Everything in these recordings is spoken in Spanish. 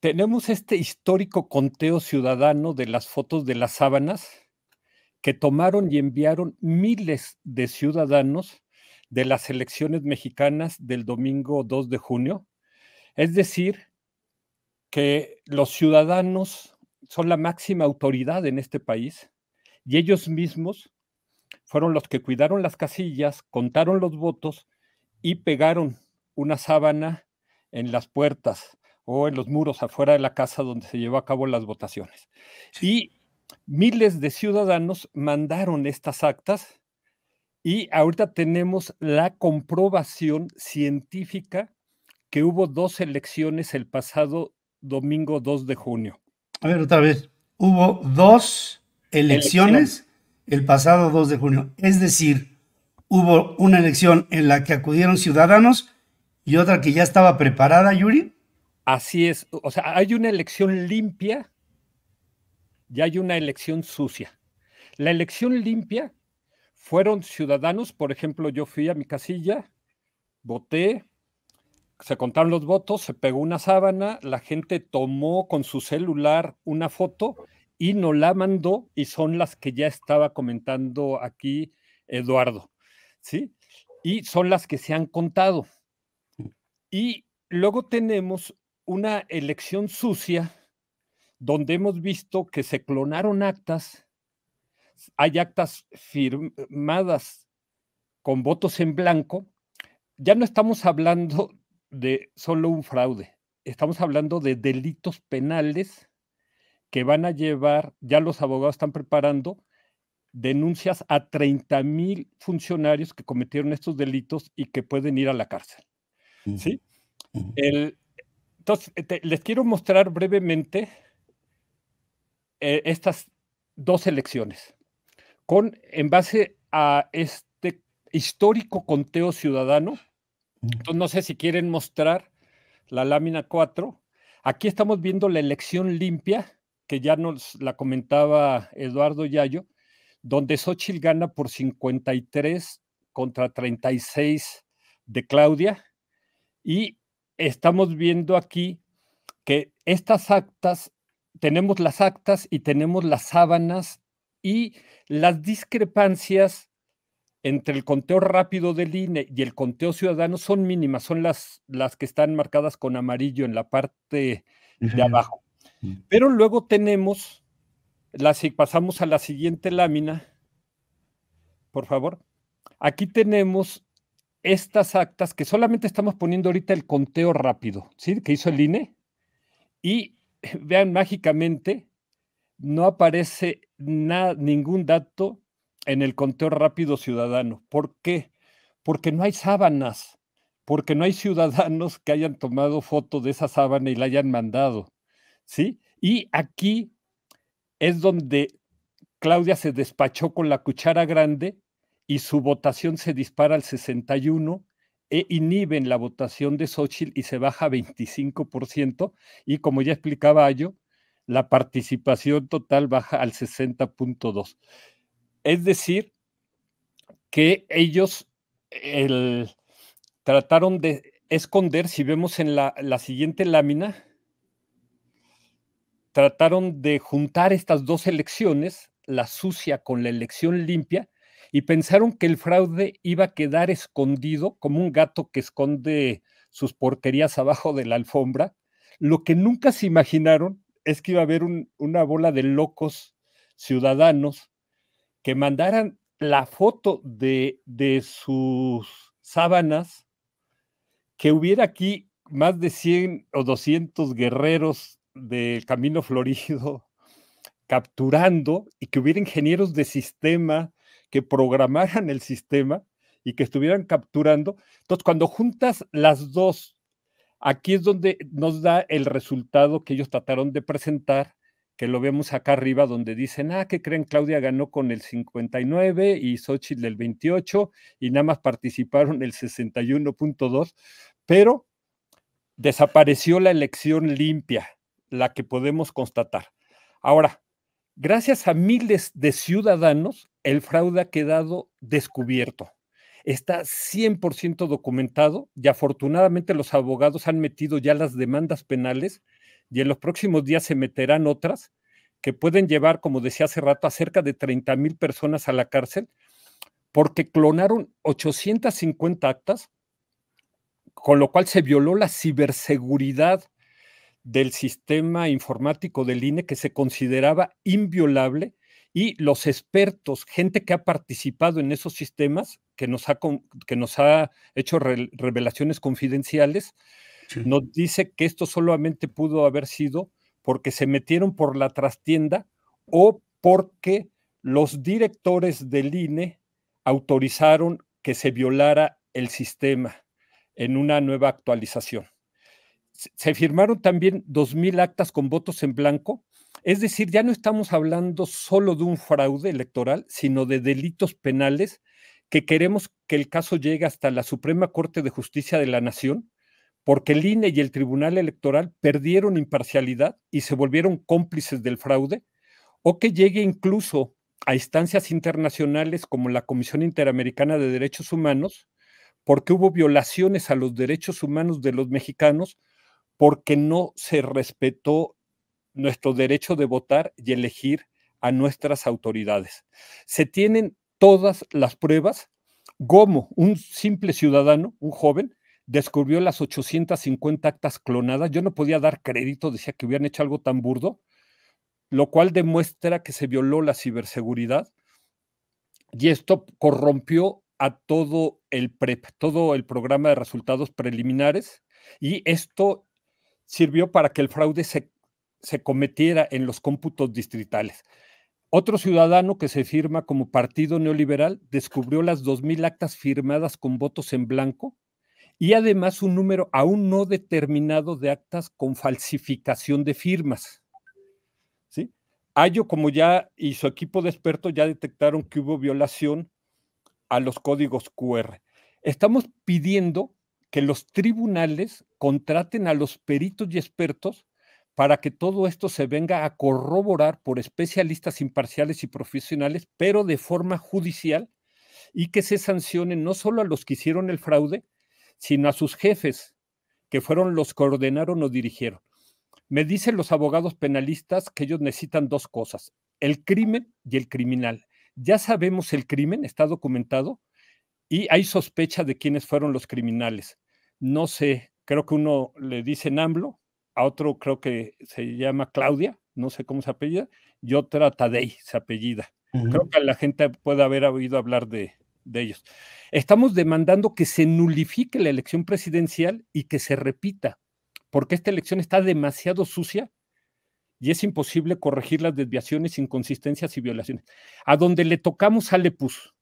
tenemos este histórico conteo ciudadano de las fotos de las sábanas que tomaron y enviaron miles de ciudadanos de las elecciones mexicanas del domingo 2 de junio. Es decir, que los ciudadanos son la máxima autoridad en este país y ellos mismos fueron los que cuidaron las casillas, contaron los votos y pegaron una sábana en las puertas o en los muros afuera de la casa donde se llevó a cabo las votaciones. Y miles de ciudadanos mandaron estas actas y ahorita tenemos la comprobación científica que hubo dos elecciones el pasado domingo 2 de junio. A ver, otra vez, hubo dos elecciones el pasado 2 de junio. Es decir, hubo una elección en la que acudieron ciudadanos y otra que ya estaba preparada, Yuri. Así es, o sea, hay una elección limpia y hay una elección sucia. La elección limpia fueron ciudadanos, por ejemplo, yo fui a mi casilla, voté, se contaron los votos, se pegó una sábana, la gente tomó con su celular una foto y nos la mandó y son las que ya estaba comentando aquí Eduardo, ¿sí? Y son las que se han contado. Mm. Y luego tenemos una elección sucia donde hemos visto que se clonaron actas, hay actas firmadas con votos en blanco, ya no estamos hablando de solo un fraude, estamos hablando de delitos penales que van a llevar, ya los abogados están preparando denuncias a 30 mil funcionarios que cometieron estos delitos y que pueden ir a la cárcel. ¿Sí? El, entonces, les quiero mostrar brevemente eh, estas dos elecciones, con, en base a este histórico conteo ciudadano. Entonces, no sé si quieren mostrar la lámina 4. Aquí estamos viendo la elección limpia, que ya nos la comentaba Eduardo Yayo, donde Xochitl gana por 53 contra 36 de Claudia y estamos viendo aquí que estas actas, tenemos las actas y tenemos las sábanas y las discrepancias entre el conteo rápido del INE y el conteo ciudadano son mínimas, son las, las que están marcadas con amarillo en la parte de abajo. Mm. Pero luego tenemos, las si pasamos a la siguiente lámina, por favor, aquí tenemos estas actas que solamente estamos poniendo ahorita el conteo rápido, ¿sí? Que hizo el INE. Y vean, mágicamente no aparece nada, ningún dato en el conteo rápido ciudadano. ¿Por qué? Porque no hay sábanas, porque no hay ciudadanos que hayan tomado foto de esa sábana y la hayan mandado, ¿sí? Y aquí es donde Claudia se despachó con la cuchara grande y su votación se dispara al 61 e inhiben la votación de Xochitl y se baja al 25%. Y como ya explicaba yo, la participación total baja al 60.2. Es decir, que ellos trataron de esconder, si vemos en la, la siguiente lámina, trataron de juntar estas dos elecciones, la sucia con la elección limpia, y pensaron que el fraude iba a quedar escondido como un gato que esconde sus porquerías abajo de la alfombra. Lo que nunca se imaginaron es que iba a haber una bola de locos ciudadanos que mandaran la foto de, de sus sábanas, que hubiera aquí más de 100 o 200 guerreros del Camino Florido capturando y que hubiera ingenieros de sistema, que programaran el sistema y que estuvieran capturando. Entonces, cuando juntas las dos, aquí es donde nos da el resultado que ellos trataron de presentar, que lo vemos acá arriba, donde dicen, ah, que creen? Claudia ganó con el 59 y Xochitl del 28 y nada más participaron el 61.2, pero desapareció la elección limpia, la que podemos constatar. Ahora, Gracias a miles de ciudadanos, el fraude ha quedado descubierto. Está 100% documentado y afortunadamente los abogados han metido ya las demandas penales y en los próximos días se meterán otras que pueden llevar, como decía hace rato, a cerca de 30 mil personas a la cárcel porque clonaron 850 actas, con lo cual se violó la ciberseguridad del sistema informático del INE que se consideraba inviolable y los expertos, gente que ha participado en esos sistemas, que nos ha, que nos ha hecho revelaciones confidenciales, nos dice que esto solamente pudo haber sido porque se metieron por la trastienda o porque los directores del INE autorizaron que se violara el sistema en una nueva actualización se firmaron también 2.000 actas con votos en blanco. Es decir, ya no estamos hablando solo de un fraude electoral, sino de delitos penales que queremos que el caso llegue hasta la Suprema Corte de Justicia de la Nación, porque el INE y el Tribunal Electoral perdieron imparcialidad y se volvieron cómplices del fraude, o que llegue incluso a instancias internacionales como la Comisión Interamericana de Derechos Humanos, porque hubo violaciones a los derechos humanos de los mexicanos porque no se respetó nuestro derecho de votar y elegir a nuestras autoridades. Se tienen todas las pruebas. Gomo, un simple ciudadano, un joven, descubrió las 850 actas clonadas. Yo no podía dar crédito, decía que hubieran hecho algo tan burdo, lo cual demuestra que se violó la ciberseguridad y esto corrompió a todo el todo el programa de resultados preliminares y esto sirvió para que el fraude se, se cometiera en los cómputos distritales. Otro ciudadano que se firma como partido neoliberal descubrió las 2.000 actas firmadas con votos en blanco y además un número aún no determinado de actas con falsificación de firmas. ¿Sí? Ayo, como ya y su equipo de expertos ya detectaron que hubo violación a los códigos QR. Estamos pidiendo que los tribunales contraten a los peritos y expertos para que todo esto se venga a corroborar por especialistas imparciales y profesionales, pero de forma judicial, y que se sancionen no solo a los que hicieron el fraude, sino a sus jefes, que fueron los que ordenaron o dirigieron. Me dicen los abogados penalistas que ellos necesitan dos cosas, el crimen y el criminal. Ya sabemos el crimen, está documentado, y hay sospecha de quiénes fueron los criminales. No sé, creo que uno le dice Namblo, a otro creo que se llama Claudia, no sé cómo se apellida, y otra Tadei se apellida. Creo que la gente puede haber oído hablar de, ellos. Estamos demandando que se nulifique la elección presidencial y que se repita, porque esta elección está demasiado sucia y es imposible corregir las desviaciones, inconsistencias y violaciones. A donde le tocamos a lepus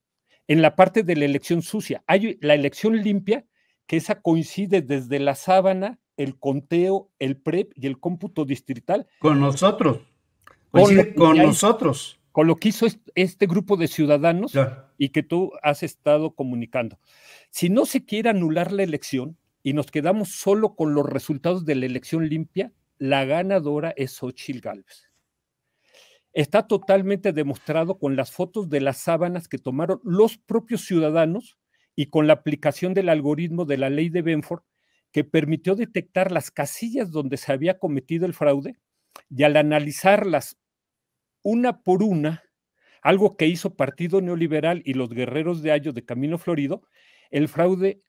en la parte de la elección sucia. Hay la elección limpia, que esa coincide desde la sábana, el conteo, el PREP y el cómputo distrital. Con nosotros. con, nosotros. Con lo que hizo este grupo de ciudadanos y que tú has estado comunicando. Si no se quiere anular la elección y nos quedamos solo con los resultados de la elección limpia, la ganadora es Xochitl Gálvez está totalmente demostrado con las fotos de las sábanas que tomaron los propios ciudadanos y con la aplicación del algoritmo de la ley de Benford que permitió detectar las casillas donde se había cometido el fraude y al analizarlas una por una, algo que hizo Partido Neoliberal y los guerreros de Ayo de Camino Florido, el fraude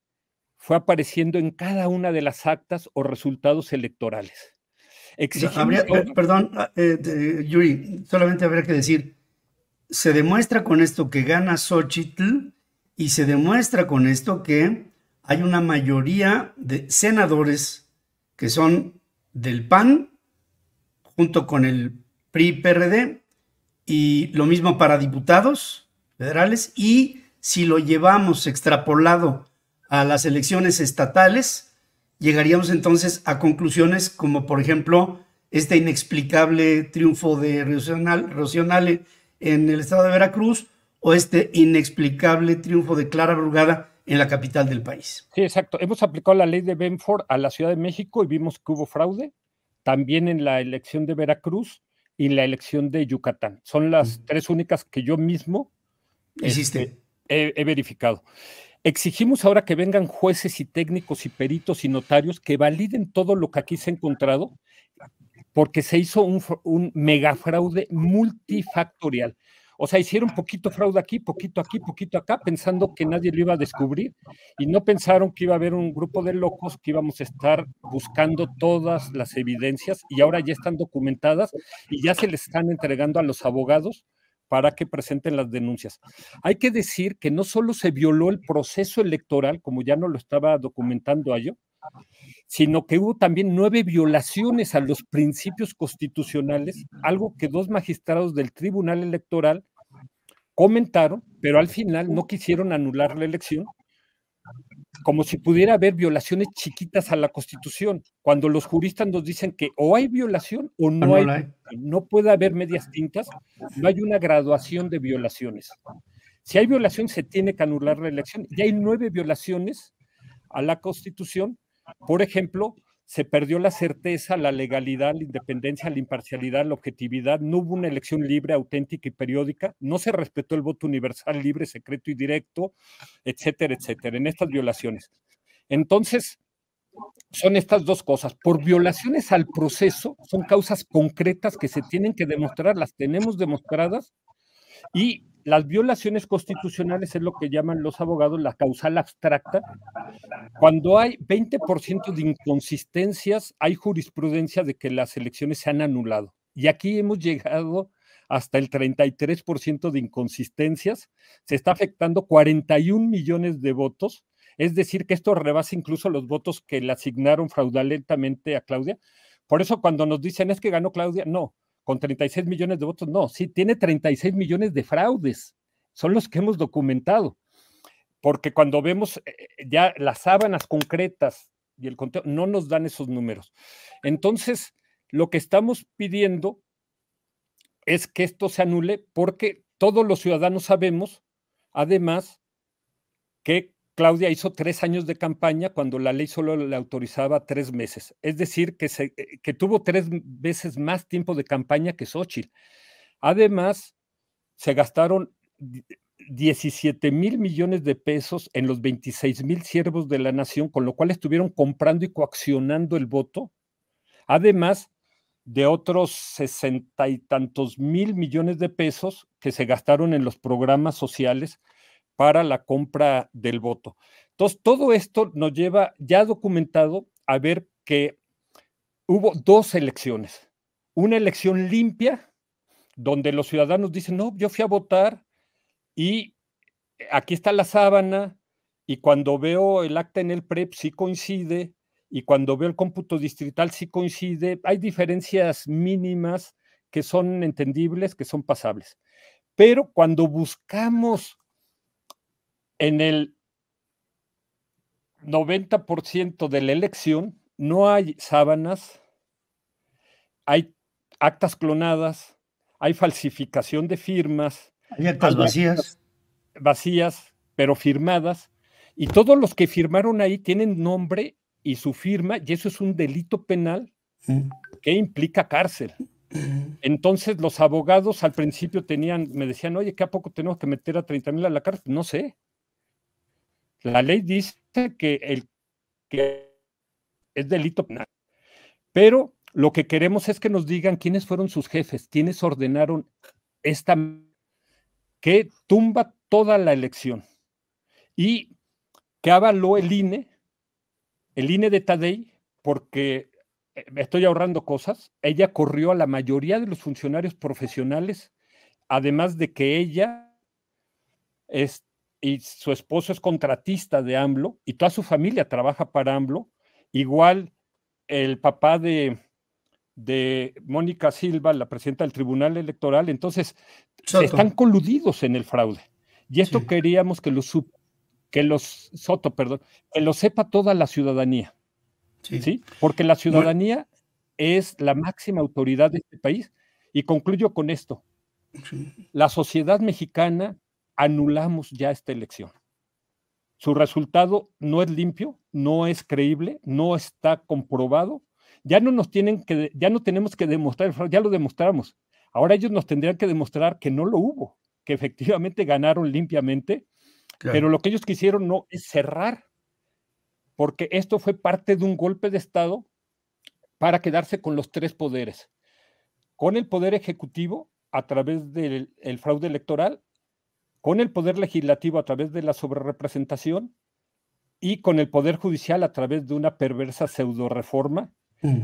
fue apareciendo en cada una de las actas o resultados electorales. Eh, perdón, ah, eh, Yuri, solamente habría que decir, se demuestra con esto que gana Xochitl y se demuestra con esto que hay una mayoría de senadores que son del PAN, junto con el PRI-PRD, y lo mismo para diputados federales, y si lo llevamos extrapolado a las elecciones estatales, llegaríamos entonces a conclusiones como, por ejemplo, este inexplicable triunfo de Rosionale en el estado de Veracruz o este inexplicable triunfo de Clara Brugada en la capital del país. Sí, exacto. Hemos aplicado la ley de Benford a la Ciudad de México y vimos que hubo fraude, también en la elección de Veracruz y la elección de Yucatán. Son las tres únicas que yo mismo este, he verificado. Exigimos ahora que vengan jueces y técnicos y peritos y notarios que validen todo lo que aquí se ha encontrado, porque se hizo un, megafraude multifactorial. O sea, hicieron poquito fraude aquí, poquito aquí, poquito acá, pensando que nadie lo iba a descubrir y no pensaron que iba a haber un grupo de locos que íbamos a estar buscando todas las evidencias y ahora ya están documentadas y ya se les están entregando a los abogados para que presenten las denuncias. Hay que decir que no solo se violó el proceso electoral, como ya no lo estaba documentando Ayo, sino que hubo también nueve violaciones a los principios constitucionales, algo que dos magistrados del Tribunal Electoral comentaron, pero al final no quisieron anular la elección como si pudiera haber violaciones chiquitas a la Constitución, cuando los juristas nos dicen que o hay violación o no, ah, hay, no puede haber medias tintas, no hay una graduación de violaciones. Si hay violación, se tiene que anular la elección. Y hay nueve violaciones a la Constitución, por ejemplo, se perdió la certeza, la legalidad, la independencia, la imparcialidad, la objetividad, no hubo una elección libre, auténtica y periódica, no se respetó el voto universal, libre, secreto y directo, etcétera, etcétera, en estas violaciones. Entonces, son estas dos cosas. Por violaciones al proceso, son causas concretas que se tienen que demostrar, las tenemos demostradas, y las violaciones constitucionales es lo que llaman los abogados la causal abstracta. Cuando hay 20% de inconsistencias, hay jurisprudencia de que las elecciones se han anulado. Y aquí hemos llegado hasta el 33% de inconsistencias. Se está afectando 41 millones de votos. Es decir, que esto rebasa incluso los votos que le asignaron fraudulentamente a Claudia. Por eso cuando nos dicen es que ganó Claudia, no, con 36 millones de votos, no, sí, tiene 36 millones de fraudes, son los que hemos documentado, porque cuando vemos eh, eh, ya las sábanas concretas y el conteo, no nos dan esos números. Entonces, lo que estamos pidiendo es que esto se anule porque todos los ciudadanos sabemos, además, que Claudia hizo tres años de campaña cuando la ley solo le autorizaba tres meses. Es decir, que, eh, tuvo tres veces más tiempo de campaña que Xochitl. Además, se gastaron 17 mil millones de pesos en los 26 mil siervos de la nación, con lo cual estuvieron comprando y coaccionando el voto. Además de otros sesenta y tantos mil millones de pesos que se gastaron en los programas sociales para la compra del voto. Entonces, todo esto nos lleva ya documentado a ver que hubo dos elecciones. Una elección limpia, donde los ciudadanos dicen, no, yo fui a votar y aquí está la sábana y cuando veo el acta en el PREP sí coincide y cuando veo el cómputo distrital sí coincide. Hay diferencias mínimas que son entendibles, que son pasables. Pero cuando buscamos en el 90% de la elección no hay sábanas, hay actas clonadas, hay falsificación de firmas. Hay actas vacías. Vacías, pero firmadas. Y todos los que firmaron ahí tienen nombre y su firma, y eso es un delito penal que implica cárcel. Entonces los abogados al principio tenían, me decían, oye, ¿qué a poco tenemos que meter a 30 mil a la cárcel? No sé. La ley dice que, el, que es delito penal. Pero lo que queremos es que nos digan quiénes fueron sus jefes, quiénes ordenaron esta que tumba toda la elección y que avaló el INE, el INE de Tadei, porque eh, estoy ahorrando cosas, ella corrió a la mayoría de los funcionarios profesionales, además de que ella es este, y su esposo es contratista de AMLO y toda su familia trabaja para AMLO. Igual el papá de, de Mónica Silva, la presidenta del Tribunal Electoral, entonces están coludidos en el fraude. Y esto queríamos que los que los Soto, perdón, que lo sepa toda la ciudadanía. Sí. Porque la ciudadanía es la máxima autoridad de este país. Y concluyo con esto. La sociedad mexicana anulamos ya esta elección. Su resultado no es limpio, no es creíble, no está comprobado. Ya no nos tienen que, ya no tenemos que demostrar el fraude, ya lo demostramos. Ahora ellos nos tendrían que demostrar que no lo hubo, que efectivamente ganaron limpiamente, pero lo que ellos quisieron no es cerrar, porque esto fue parte de un golpe de Estado para quedarse con los tres poderes, con el poder ejecutivo a través del fraude electoral, con el poder legislativo a través de la sobrerepresentación y con el poder judicial a través de una perversa pseudoreforma.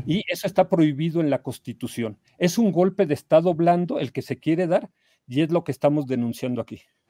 Y eso está prohibido en la Constitución. Es un golpe de Estado blando el que se quiere dar y es lo que estamos denunciando aquí.